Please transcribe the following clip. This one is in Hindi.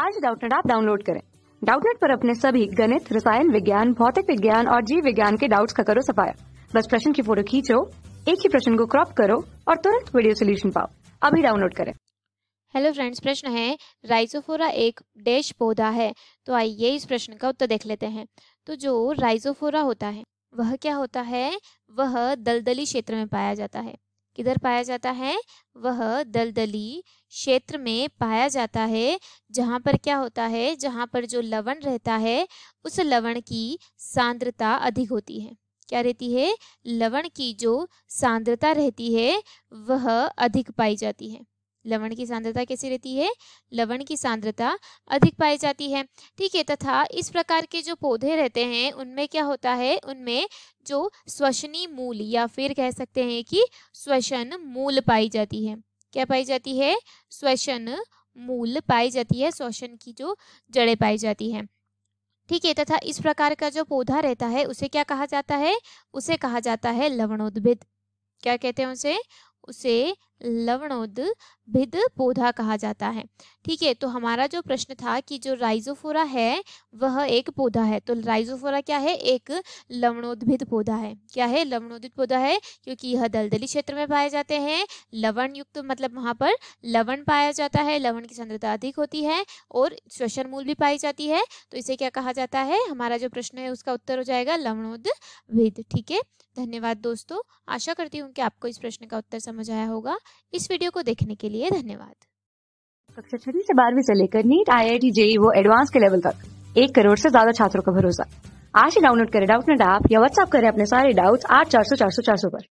आज डाउटनेट आप डाउनलोड करें डाउटनेट पर अपने सभी गणित रसायन विज्ञान भौतिक विज्ञान और जीव विज्ञान के डाउट्स का करो सफाया बस प्रश्न की फोटो खींचो एक ही प्रश्न को क्रॉप करो और तुरंत वीडियो सोल्यूशन पाओ अभी डाउनलोड करें हेलो फ्रेंड्स प्रश्न है राइजोफोरा एक डैश पौधा है तो आइए इस प्रश्न का उत्तर देख लेते हैं तो जो राइजोफोरा होता है वह क्या होता है वह दलदली क्षेत्र में पाया जाता है किधर पाया जाता है वह दलदली क्षेत्र में पाया जाता है जहाँ पर क्या होता है जहाँ पर जो लवण रहता है उस लवण की सांद्रता अधिक होती है क्या रहती है लवण की जो सांद्रता रहती है वह अधिक पाई जाती है लवण की सांद्रता कैसी रहती है लवण की सांद्रता अधिक पाई जाती है ठीक है तथा इस प्रकार के जो पौधे रहते हैं उनमें क्या होता है उनमें जो स्वशनी मूल या फिर कह सकते हैं कि स्वशन मूल पाई जाती है क्या पाई जाती है श्वसन मूल पाई जाती है श्वसन की जो जड़ें पाई जाती हैं ठीक है तथा इस प्रकार का जो पौधा रहता है उसे क्या कहा जाता है उसे कहा जाता है लवणोद्भिद क्या कहते हैं उसे उसे लवणोद भिद पौधा कहा जाता है ठीक है तो हमारा जो प्रश्न था कि जो राइजोफोरा है वह एक पौधा है तो राइजोफोरा क्या है एक लवणोद्भिद पौधा है क्या है लवणोदित पौधा है क्योंकि यह दलदली क्षेत्र में पाए जाते हैं लवण युक्त तो मतलब वहाँ पर लवण पाया जाता है लवण की सांद्रता अधिक होती है और श्वसन मूल भी पाई जाती है तो इसे क्या कहा जाता है हमारा जो प्रश्न है उसका उत्तर हो जाएगा लवणोद्भिद ठीक है धन्यवाद दोस्तों आशा करती हूँ कि आपको इस प्रश्न का उत्तर समझ आया होगा इस वीडियो को देखने के लिए धन्यवाद कक्षा छठी से बारहवीं से लेकर NEET I I T JEE वो एडवांस के लेवल तक एक करोड़ से ज्यादा छात्रों का भरोसा आज ही डाउनलोड करें डाउटनेट ऐप या व्हाट्सएप करें अपने सारे डाउट्स आठ चार सौ चार सौ चार सौ पर